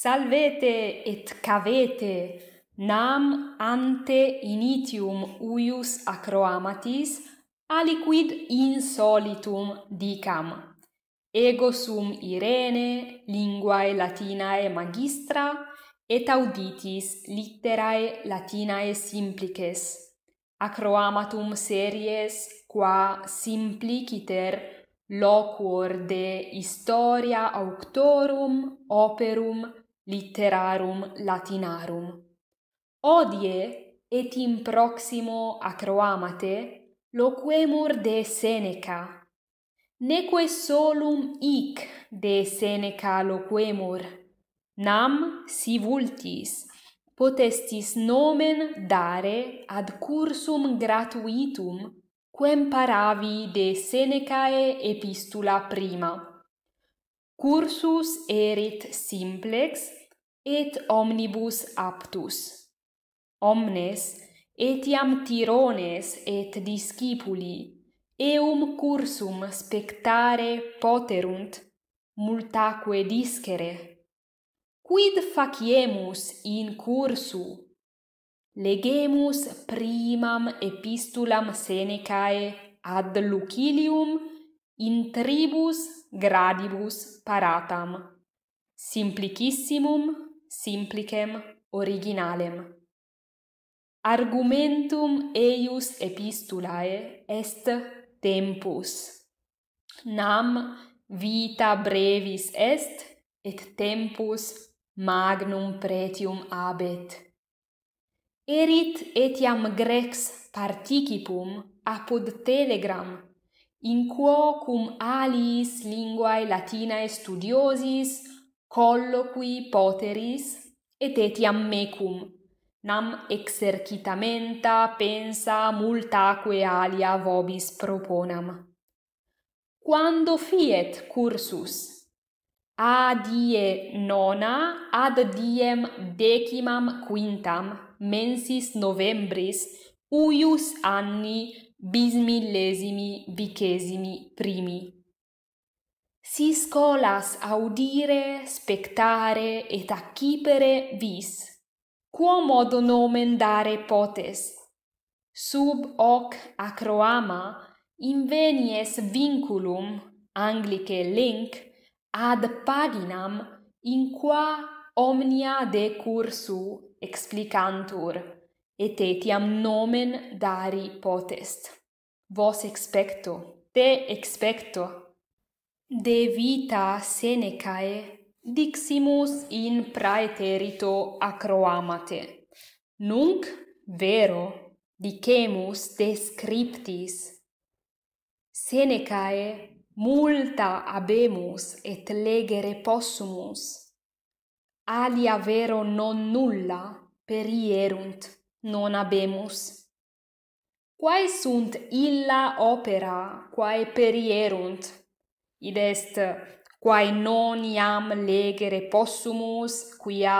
Salvete et cavete nam ante initium uius acroamatis aliquid insolitum dicam. Ego sum Irene, linguae latinae magistra, et auditis litterae latinae simplices. Acroamatum series qua simpliciter loquor de historia auctorum operum litterarum latinarum odie et in proximo acroamate loquemur de seneca neque solum ic de seneca loquemur nam si vultis potestis nomen dare ad cursum gratuitum quem paravi de senecae epistula prima cursus erit simplex et omnibus aptus. Omnes etiam tirones et discipuli eum cursum spectare poterunt multaque discere. Quid faciemus in cursu? Legemus primam epistulam Senecae ad Lucilium in tribus gradibus paratam. Simplicissimum, simplicem originalem. Argumentum eius epistulae est tempus. Nam vita brevis est et tempus magnum pretium abet. Erit etiam grex participum apud telegram in quo cum alis linguae latinae studiosis collo qui poteris et etiam mecum nam exercitamenta pensa multa quae alia vobis proponam quando fiet cursus a die nona ad diem decimam quintam mensis novembris uius anni bis millesimi vicesimi primi Si scolas audire, spectare et accipere vis. Quo modo nomen dare potes? Sub hoc acroama invenies vinculum anglice link ad paginam in qua omnia de cursu explicantur et etiam nomen dari potest vos expecto te expecto De vita Senecae diximus in praeterito acroamate. Nunc vero dicemus descriptis. Senecae multa habemus et legere possumus. Alia vero non nulla perierunt non habemus. Quae sunt illa opera quae perierunt Id est quae non iam legere possumus quia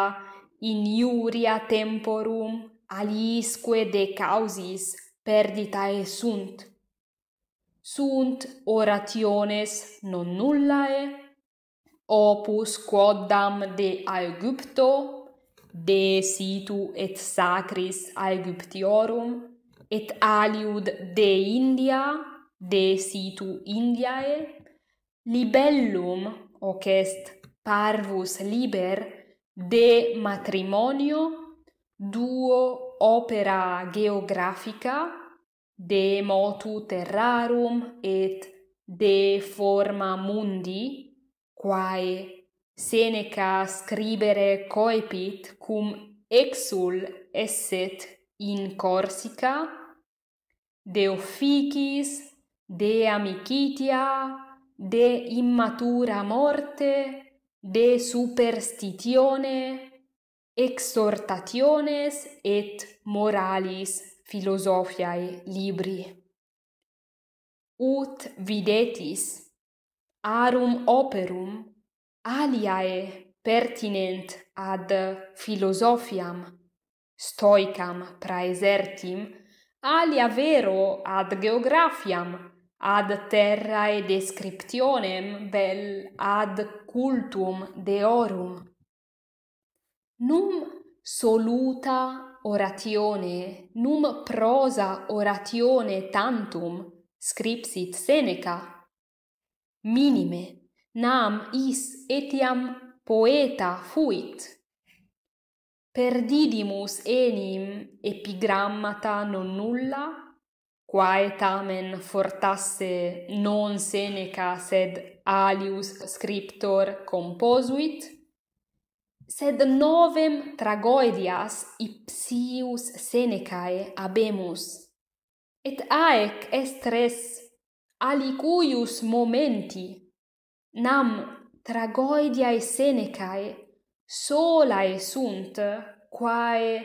in iuria temporum alisque de causis perditae sunt. Sunt orationes non nullae, opus quoddam de Aegypto, de situ et sacris Aegyptiorum, et aliud de India, de situ Indiae, libellum hoc est parvus liber de matrimonio duo opera geographica de motu terrarum et de forma mundi quae Seneca scribere coepit cum exul esset in Corsica de officis de amicitia de immatura morte de superstitione exhortationes et moralis philosophiae libri ut videtis arum operum aliae pertinent ad philosophiam stoicam praesertim alia vero ad geographiam ad terrae descriptionem vel ad cultum deorum. Num soluta oratione, num prosa oratione tantum scripsit Seneca. Minime, nam is etiam poeta fuit. Perdidimus enim epigrammata non nulla, quae tamen fortasse non Seneca, sed alius scriptor composuit, sed novem tragoedias ipsius Senecae abemus. Et aec est res alicuius momenti, nam tragoediae Senecae solae sunt quae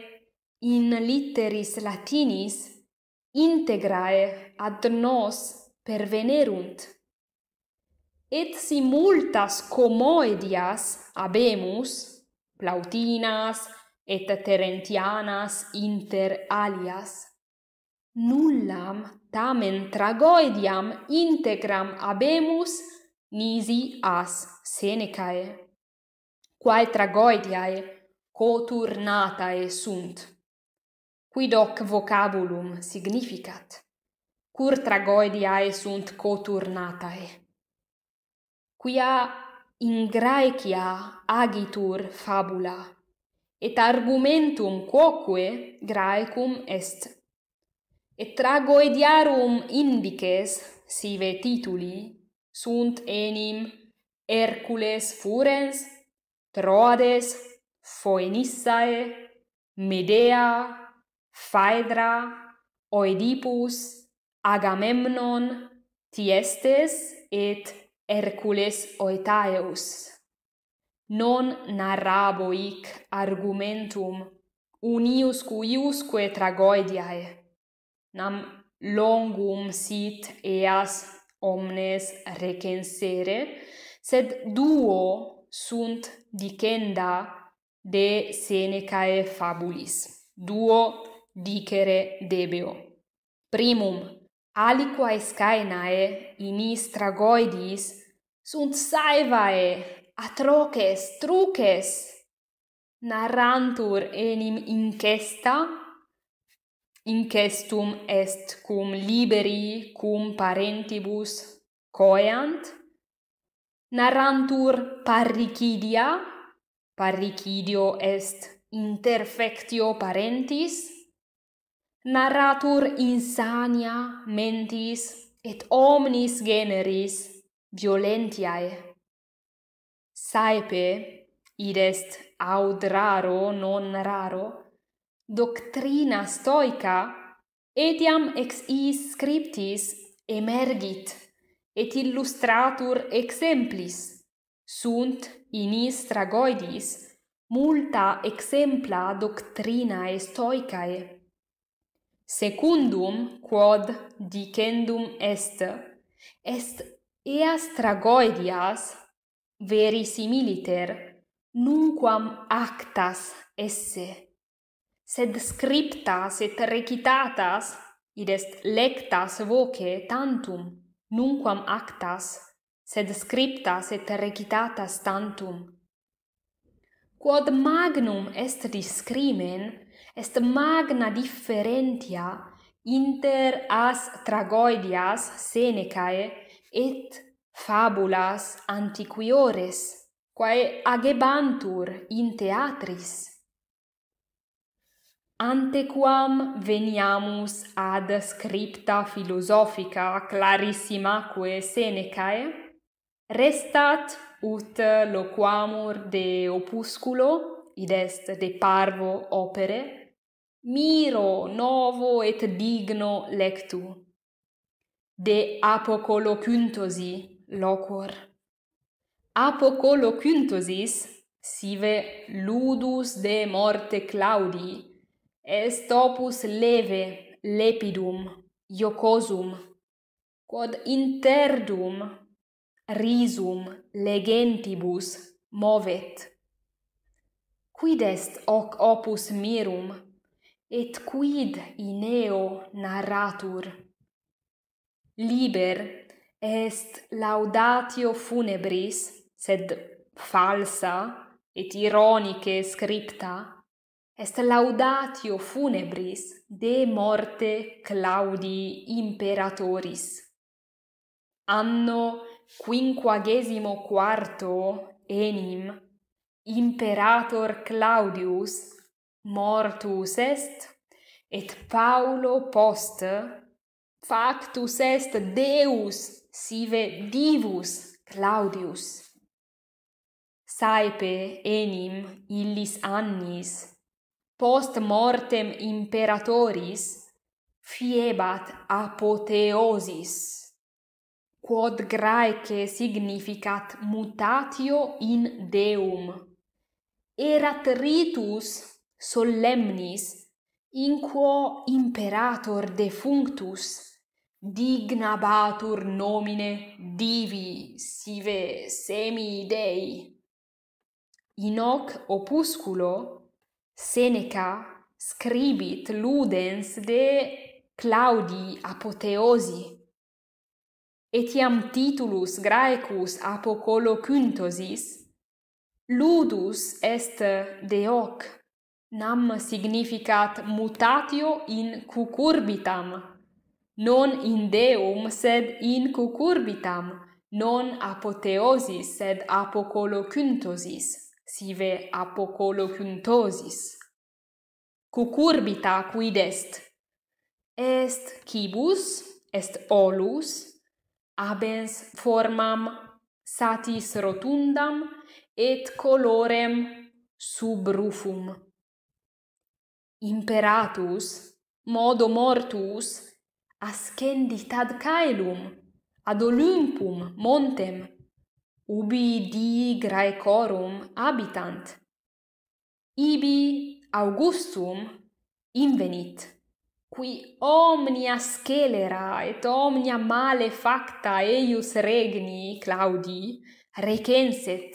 in litteris Latinis integrae ad nos pervenerunt et si multas comoedias habemus plautinas et terentianas inter alias nullam tamen tragoediam integram habemus nisi as senecae quae tragoediae coturnatae sunt quid hoc vocabulum significat cur tragoediae sunt coturnatae quia in graecia agitur fabula et argumentum quoque graecum est et tragoediarum indices sive tituli sunt enim hercules furens troades phoenissae medea Phaedra, Oedipus, Agamemnon, Tiestes et Hercules Oetaeus. Non narrabo hic argumentum unius cuiusque tragoediae, nam longum sit eas omnes recensere, sed duo sunt dicenda de Senecae fabulis. Duo dicere debeo. Primum, aliquae scaenae in tragoidis sunt saevae, atroces, truces. Narrantur enim incesta, incestum est cum liberi cum parentibus coeant, narrantur parricidia, parricidio est interfectio parentis, narratur insania mentis et omnis generis violentiae. Saepe, id est aud raro non raro, doctrina stoica etiam ex iis scriptis emergit et illustratur exemplis, sunt in is tragoidis multa exempla doctrinae stoicae. Secundum quod dicendum est, est eas tragoedias veri similiter nunquam actas esse, sed scriptas et recitatas, id est lectas voce tantum, nunquam actas, sed scriptas et recitatas tantum. Quod magnum est discrimen, est magna differentia inter as tragoidias Senecae et fabulas antiquiores, quae agebantur in theatris. Antequam veniamus ad scripta philosophica clarissimaque Senecae, restat ut loquamur de opusculo, id est de parvo opere, Miro novo et digno lectu De Apocolocyntosi locor Apocolocyntosis sive ludus de morte Claudi est opus leve lepidum jocosum quod interdum risum legentibus movet Quid est hoc opus mirum et quid in eo narratur. Liber est laudatio funebris, sed falsa et ironice scripta, est laudatio funebris de morte Claudii imperatoris. Anno quinquagesimo quarto enim imperator Claudius mortus est et paulo post factus est deus sive divus claudius saepe enim illis annis post mortem imperatoris fiebat apotheosis quod graece significat mutatio in deum erat ritus solemnis in quo imperator defunctus digna batur nomine divi sive semi dei in hoc opusculo seneca scribit ludens de claudi apotheosi Etiam titulus graecus apocolo quintosis ludus est de hoc nam significat mutatio in cucurbitam, non in deum, sed in cucurbitam, non apoteosis, sed apocolocuntosis, sive apocolocuntosis. Cucurbita quid est? Est cibus, est olus, abens formam satis rotundam et colorem subrufum imperatus modo mortus ascendit ad caelum ad olympum montem ubi dii graecorum habitant ibi augustum invenit qui omnia scelera et omnia male facta eius regni claudi recenset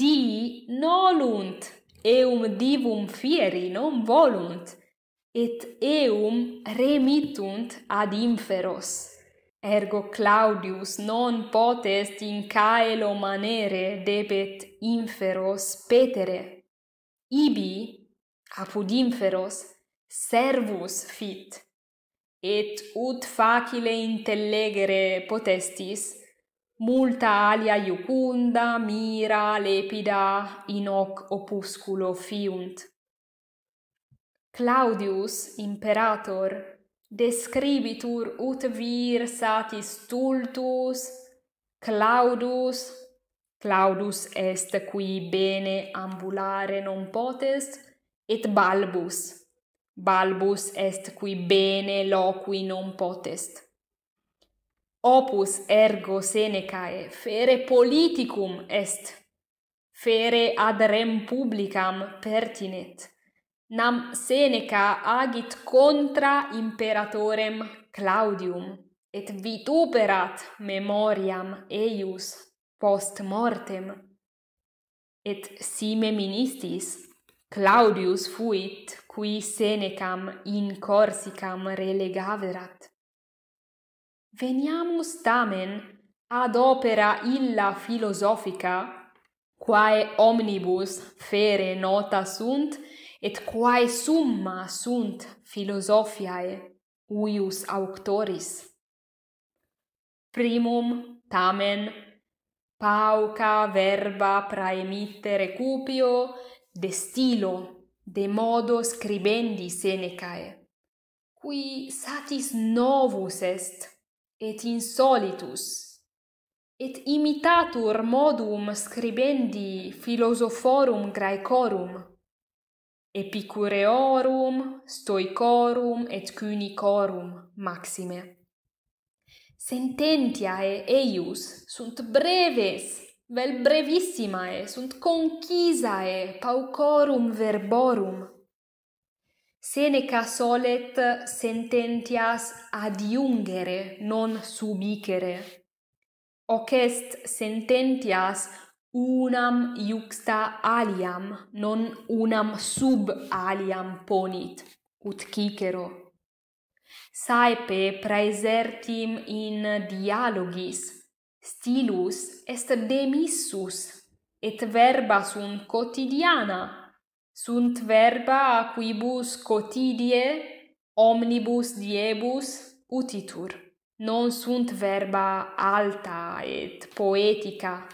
dii nolunt eum divum fieri non volunt et eum remitunt ad inferos ergo claudius non potest in caelo manere debet inferos petere ibi apud inferos servus fit et ut facile intellegere potestis multa alia iucunda mira lepida in hoc opusculo fiunt Claudius imperator describitur ut vir satis stultus Claudus Claudus est qui bene ambulare non potest et Balbus Balbus est qui bene loqui non potest opus ergo Senecae fere politicum est fere ad rem publicam pertinet nam Seneca agit contra imperatorem Claudium et vituperat memoriam eius post mortem et sime ministis Claudius fuit qui Senecam in Corsicam relegaverat veniamus tamen ad opera illa philosophica quae omnibus fere nota sunt et quae summa sunt philosophiae huius auctoris primum tamen pauca verba praemitte recupio de stilo de modo scribendi senecae qui satis novus est et insolitus et imitatur modum scribendi philosophorum graecorum epicureorum stoicorum et cynicorum maxime sententiae eius sunt breves vel brevissimae sunt concisae paucorum verborum Seneca solet sententias adiungere, non subicere. Hoc est sententias unam iuxta aliam, non unam sub aliam ponit, ut cicero. Saepe praesertim in dialogis, stilus est demissus, et verba sunt cotidiana Sunt verba a quibus cotidie omnibus diebus, utitur. Non sunt verba alta et poetica.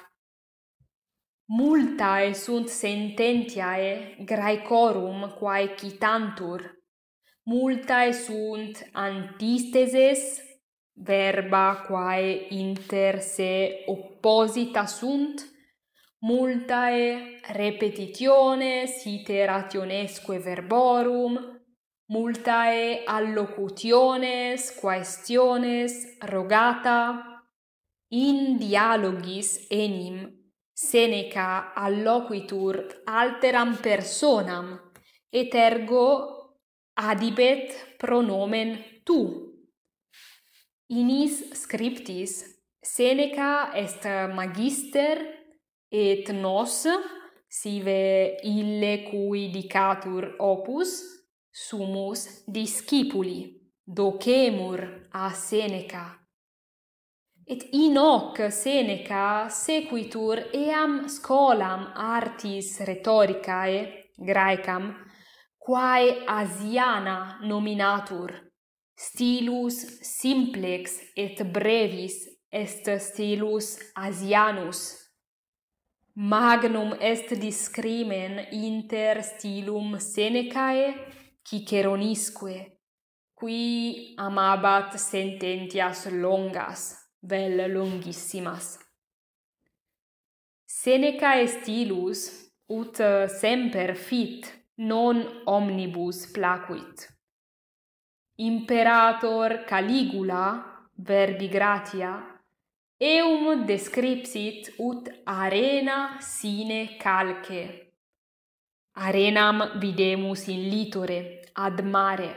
Multae sunt sententiae graecorum quae citantur. Multae sunt antisteses, verba quae inter se opposita sunt, multae repetitiones iterationesque verborum, multae allocutiones, quaestiones, rogata, in dialogis enim Seneca alloquitur alteram personam, et ergo adibet pronomen tu. Inis scriptis Seneca est magister et nos sive ille cui dicatur opus sumus discipuli docemur a Seneca et in hoc Seneca sequitur eam scholam artis rhetoricae graecam quae asiana nominatur stilus simplex et brevis est stilus asianus Magnum est discrimen inter stilum Senecae Ciceronisque, qui amabat sententias longas, vel longissimas. Senecae stilus ut semper fit non omnibus placuit. Imperator Caligula, verbi gratia, eum descripsit ut arena sine calce. Arenam videmus in litore, ad mare,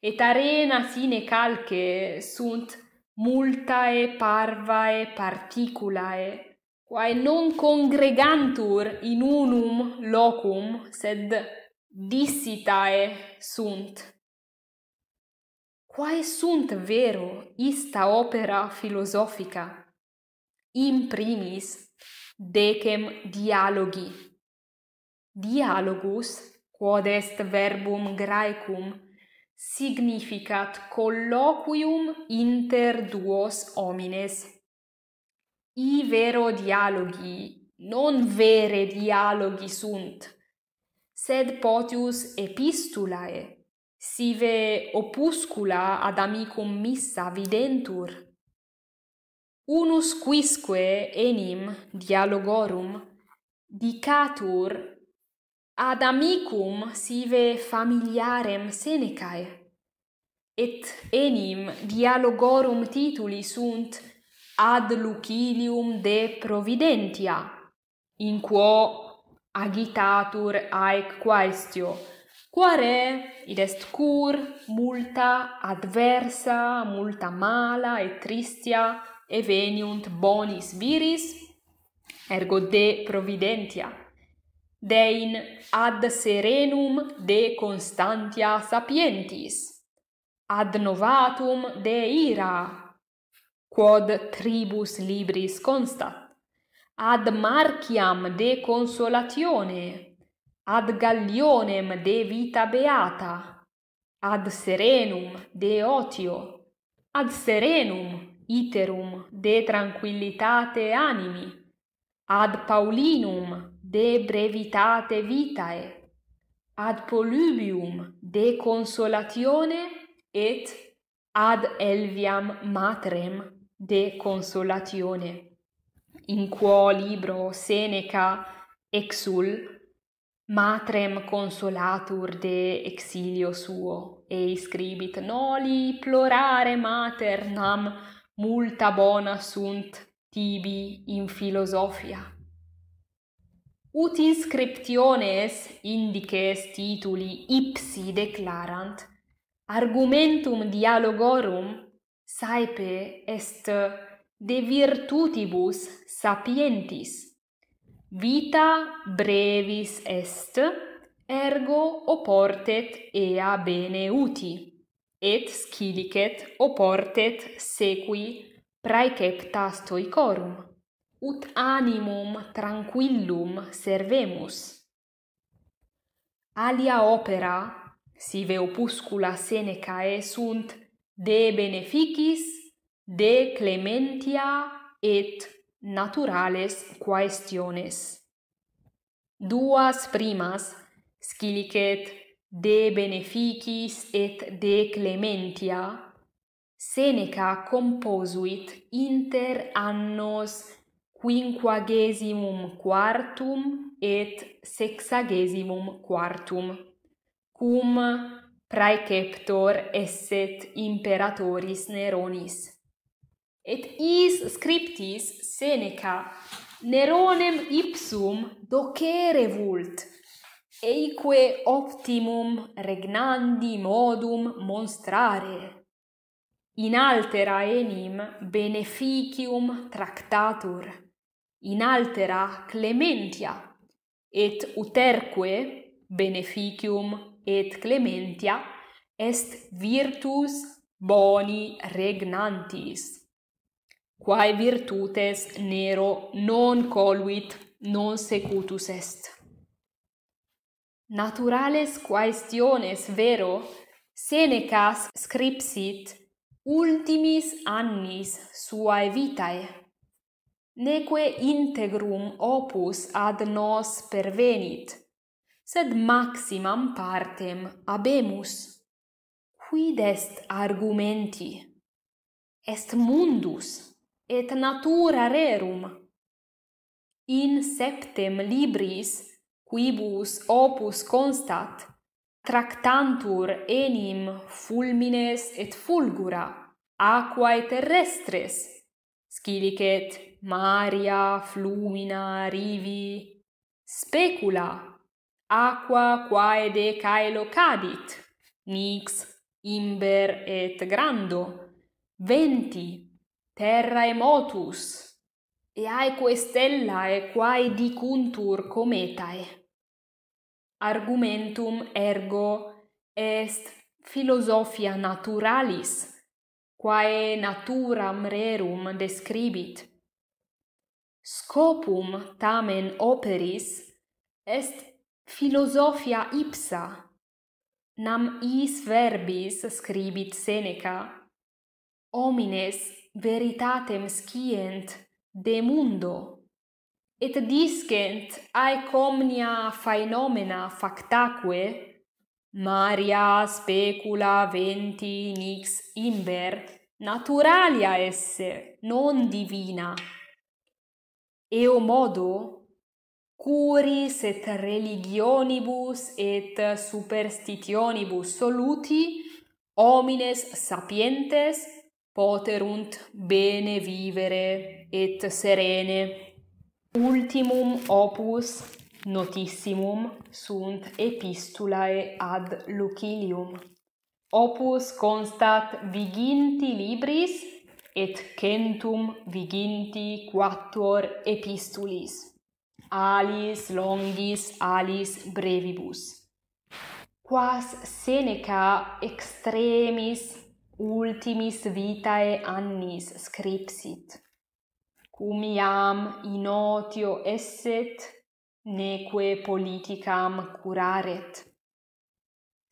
et arena sine calce sunt multae parvae particulae, quae non congregantur in unum locum, sed dissitae sunt. Quae sunt vero ista opera filosofica? in primis decem dialogi dialogus quod est verbum graecum significat colloquium inter duos homines i vero dialogi non vere dialogi sunt sed potius epistulae sive opuscula ad amicum missa videntur unus quisque enim dialogorum dicatur ad amicum sive familiarem Senecae et enim dialogorum tituli sunt ad Lucilium de Providentia in quo agitatur aec quaestio quare id est cur multa adversa multa mala et tristia eveniunt bonis viris ergo de providentia dein ad serenum de constantia sapientis ad novatum de ira quod tribus libris constat ad marciam de consolatione ad gallionem de vita beata ad serenum de otio ad serenum iterum de tranquillitate animi ad paulinum de brevitate vitae ad polybium de consolatione et ad elviam matrem de consolatione in quo libro seneca exul matrem consolatur de exilio suo et scribit noli plorare mater nam multa bona sunt tibi in philosophia ut inscriptiones indices tituli ipsi declarant argumentum dialogorum saepe est de virtutibus sapientis vita brevis est ergo oportet ea bene uti et scilicet oportet sequi praecepta stoicorum, ut animum tranquillum servemus. Alia opera, sive opuscula Senecae sunt de beneficis, de clementia et naturales quaestiones. Duas primas, scilicet de beneficis et de clementia Seneca composuit inter annos quinquagesimum quartum et sexagesimum quartum cum praeceptor esset imperatoris Neronis et is scriptis Seneca Neronem ipsum docere vult eique optimum regnandi modum monstrare in altera enim beneficium tractatur in altera clementia et uterque beneficium et clementia est virtus boni regnantis quae virtutes nero non coluit non secutus est naturales quaestiones vero Seneca scripsit ultimis annis suae vitae neque integrum opus ad nos pervenit sed maximam partem habemus quid est argumenti est mundus et natura rerum in septem libris quibus opus constat, tractantur enim fulmines et fulgura, aquae terrestres, scilicet maria, flumina, rivi, specula, aqua quae de caelo cadit, nix, imber et grando, venti, terrae motus, et aeque stellae quae dicuntur cometae argumentum ergo est philosophia naturalis quae natura rerum describit scopum tamen operis est philosophia ipsa nam is verbis scribit seneca homines veritatem scient de mundo et discent ai omnia phaenomena factaque maria specula venti nix inver naturalia esse non divina eo modo curis et religionibus et superstitionibus soluti homines sapientes poterunt bene vivere et serene Ultimum opus notissimum sunt epistulae ad Lucilium. Opus constat viginti libris et centum viginti quattuor epistulis. Alis longis, alis brevibus. Quas Seneca extremis ultimis vitae annis scripsit cum iam in otio esset neque politicam curaret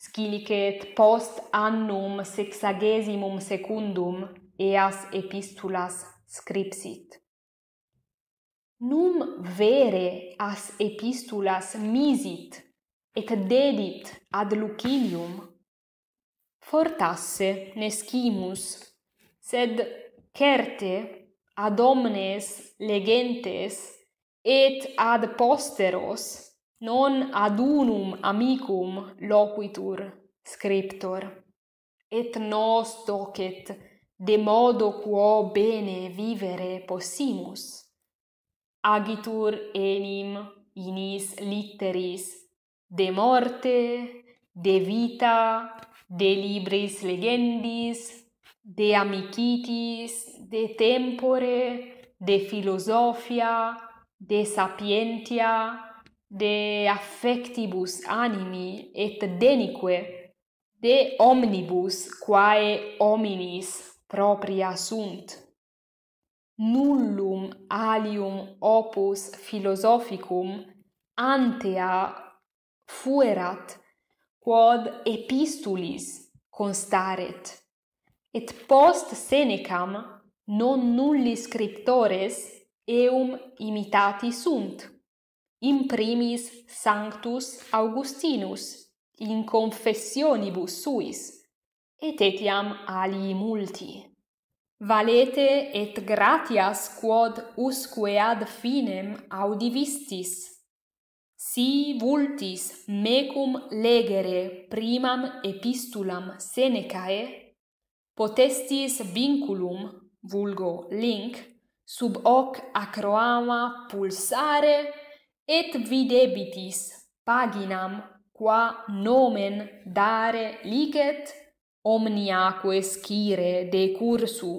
scilicet post annum sexagesimum secundum eas epistulas scripsit num vere as epistulas misit et dedit ad lucilium fortasse nescimus sed certe ad omnes legentes et ad posteros non ad unum amicum loquitur scriptor et nos docet de modo quo bene vivere possimus agitur enim in his litteris de morte de vita de libris legendis de amicitis, de tempore, de philosophia, de sapientia, de affectibus animi et denique de omnibus quae hominis propria sunt. Nullum alium opus philosophicum antea fuerat quod epistulis constaret et post Senecam non nulli scriptores eum imitati sunt. In primis Sanctus Augustinus in confessionibus suis et etiam alii multi. Valete et gratias quod usque ad finem audivistis. Si vultis mecum legere primam epistulam Senecae, potestis vinculum, vulgo link, sub hoc acroama pulsare, et videbitis paginam qua nomen dare licet omniaque scire de cursu.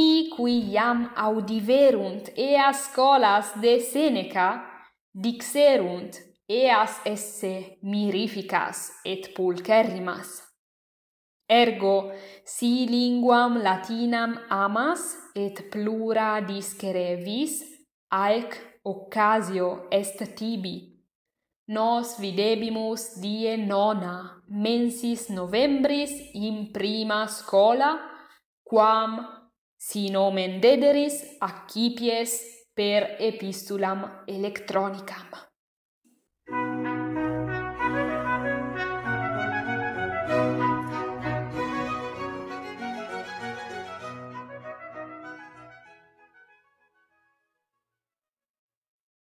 I qui iam audiverunt eas scholas de Seneca, dixerunt eas esse mirificas et pulcherrimas. Ergo si linguam latinam amas et plura discere vis aec occasio est tibi nos videbimus die nona mensis novembris in prima scola quam si nomen dederis accipies per epistulam electronicam